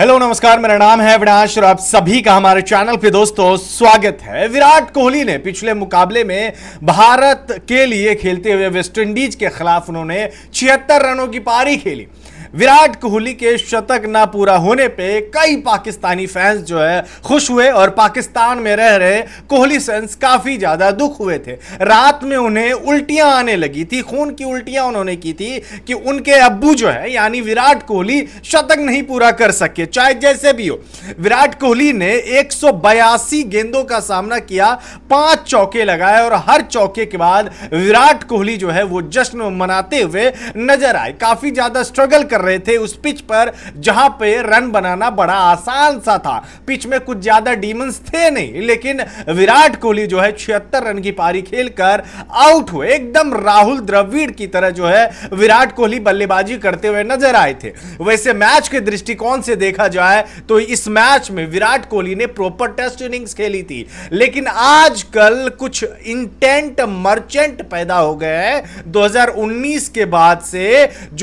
hello नमस्कार मेरा नाम है अविनाश और आप सभी का हमारे चैनल पे दोस्तों स्वागत है विराट कोहली ने पिछले मुकाबले में भारत के लिए खेलते हुए वेस्टइंडीज के खिलाफ उन्होंने छिहत्तर रनों की पारी खेली विराट कोहली के शतक ना पूरा होने पे कई पाकिस्तानी फैंस जो है खुश हुए और पाकिस्तान में रह रहे कोहली फैंस काफ़ी ज़्यादा दुख हुए थे रात में उन्हें उल्टियां आने लगी थी खून की उल्टियां उन्होंने की थी कि उनके अब्बू जो है यानी विराट कोहली शतक नहीं पूरा कर सके चाहे जैसे भी हो विराट कोहली ने एक गेंदों का सामना किया पांच चौके लगाए और हर चौके के बाद विराट कोहली जो है वो जश्न मनाते हुए नजर आए काफ़ी ज़्यादा स्ट्रगल कर कर रहे थे उस पिच पर जहां पे रन बनाना बड़ा आसान सा था पिच में कुछ ज्यादा डीमंस थे नहीं लेकिन विराट कोहली जो है छिहत्तर रन की पारी खेलकर आउट हुए एकदम राहुल द्रविड़ की तरह जो है विराट कोहली बल्लेबाजी करते हुए नजर आए थे वैसे मैच के दृष्टिकोण से देखा जाए तो इस मैच में विराट कोहली ने प्रॉपर टेस्ट इनिंग्स खेली थी लेकिन आजकल कुछ इंटेंट मर्चेंट पैदा हो गए हैं 2019 के बाद से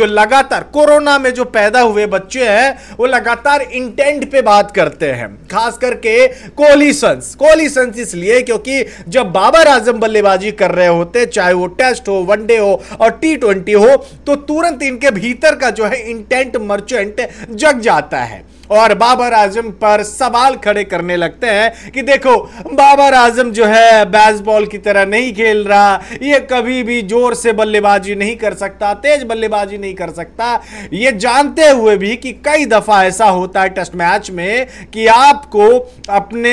जो लगातार कोरोना कोरोना में जो पैदा हुए बच्चे हैं वो लगातार इंटेंट पे बात करते हैं खास करके कोहली सन्स कोहली सन्स इसलिए क्योंकि जब बाबर आजम बल्लेबाजी कर रहे होते चाहे वो टेस्ट हो वनडे हो और टी हो तो तुरंत इनके भीतर का जो है इंटेंट मर्चेंट जग जाता है और बाबर आजम पर सवाल खड़े करने लगते हैं कि देखो बाबर आजम जो है बैसबॉल की तरह नहीं खेल रहा ये कभी भी जोर से बल्लेबाजी नहीं कर सकता तेज बल्लेबाजी नहीं कर सकता ये जानते हुए भी कि कई दफा ऐसा होता है टेस्ट मैच में कि आपको अपने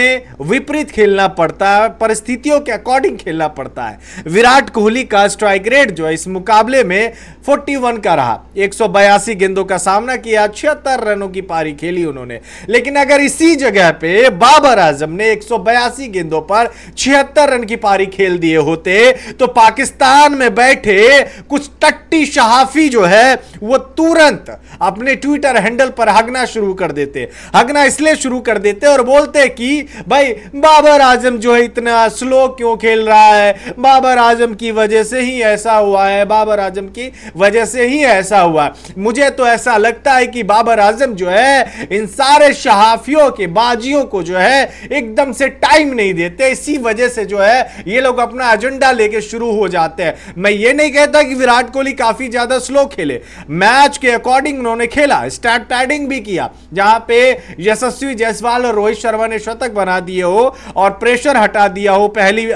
विपरीत खेलना पड़ता है परिस्थितियों के अकॉर्डिंग खेलना पड़ता है विराट कोहली का स्ट्राइक रेट जो है इस मुकाबले में 41 का रहा एक गेंदों का सामना किया छिहत्तर रनों की पारी खेली उन्होंने लेकिन अगर इसी जगह पे बाबर आजम ने एक गेंदों पर छिहत्तर रन की पारी खेल दिए होते तो पाकिस्तान में बैठे कुछ टट्टी शहाफी जो है वो तुरंत अपने ट्विटर हैंडल पर हगना शुरू कर देते हगना इसलिए शुरू कर देते और बोलते कि भाई बाबर आजम जो है इतना स्लो क्यों खेल रहा है बाबर आजम की वजह से ही ऐसा हुआ है बाबर आजम की वजह से ही ऐसा हुआ मुझे तो ऐसा लगता है कि बाबर आजम जो है इन सारे शहाफियों के बाजियों को जो है एकदम से टाइम नहीं देते इसी वजह से जो है ये लोग अपना एजेंडा लेके शुरू हो जाते हैं मैं ये नहीं कहता कि विराट कोहली काफी ज्यादा स्लो खेले मैच के अकॉर्डिंग उन्होंने खेला स्टार्ट पैडिंग भी किया जहां पे यशस्वी जायसवाल और रोहित शर्मा ने शतक बना दिए हो और प्रेशर हटा दिया हो पहली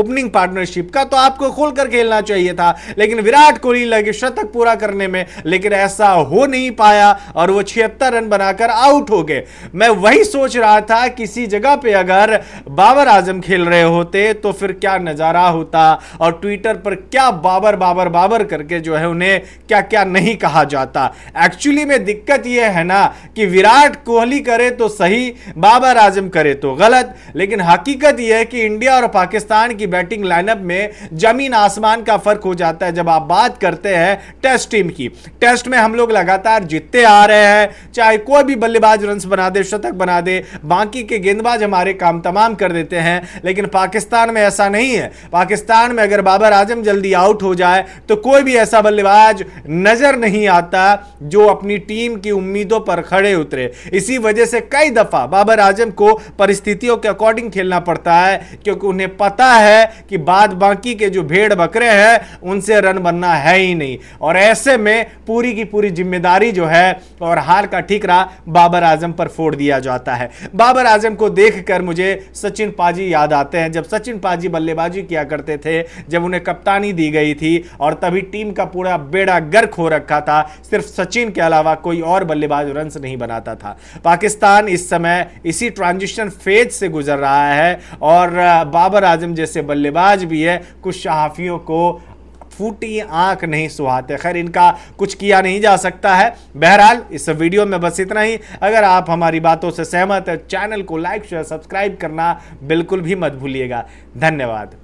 ओपनिंग पार्टनरशिप का तो आपको खोलकर खेलना चाहिए था लेकिन विराट कोहली लगे के शतक पूरा करने में लेकिन ऐसा हो नहीं पाया और वो छिहत्तर रन बनाकर आउट हो गए मैं वही सोच रहा था किसी जगह पे अगर बाबर आजम खेल रहे होते तो फिर क्या नज़ारा होता और ट्विटर पर क्या बाबर बाबर बाबर करके जो है उन्हें क्या क्या नहीं कहा जाता एक्चुअली में दिक्कत यह है ना कि विराट कोहली करे तो सही बाबर आजम करे तो गलत लेकिन हकीकत यह है कि इंडिया और पाकिस्तान की बैटिंग लाइनअप में जमीन आसमान का फर्क हो जाता है जब आप बात करते हैं हैं टेस्ट टीम की टेस्ट में हम लोग लगातार जीतते आ रहे हैं चाहे कोई भी बल्लेबाज रन बना दे शतक बना दे बाकी के गेंदबाज हमारे काम तमाम कर देते हैं लेकिन पाकिस्तान में ऐसा नहीं है पाकिस्तान में अगर बाबर आजम जल्दी आउट हो जाए तो कोई भी ऐसा बल्लेबाज नज़र नहीं आता जो अपनी टीम की उम्मीदों पर खड़े उतरे इसी वजह से कई दफ़ा बाबर आजम को परिस्थितियों के अकॉर्डिंग खेलना पड़ता है क्योंकि उन्हें पता है कि बाद बाकी के जो भेड़ बकरे हैं उनसे रन बनना है ही नहीं नहीं और ऐसे में पूरी की पूरी जिम्मेदारी जो है और हार का ठीकरा बाबर आजम पर फोड़ दिया जाता है बाबर आजम को देखकर मुझे सचिन पाजी याद आते हैं जब सचिन पाजी बल्लेबाजी किया करते थे जब उन्हें कप्तानी दी गई थी और तभी टीम का पूरा बेड़ा गर्क हो रखा था सिर्फ सचिन के अलावा कोई और बल्लेबाज रन नहीं बनाता था पाकिस्तान इस समय इसी ट्रांजिशन फेज से गुजर रहा है और बाबर आजम जैसे बल्लेबाज भी है कुछ सहाफ़ियों को फूटी आंख नहीं सुहाते खैर इनका कुछ किया नहीं जा सकता है बहरहाल इस वीडियो में बस इतना ही अगर आप हमारी बातों से सहमत है चैनल को लाइक शेयर सब्सक्राइब करना बिल्कुल भी मत भूलिएगा धन्यवाद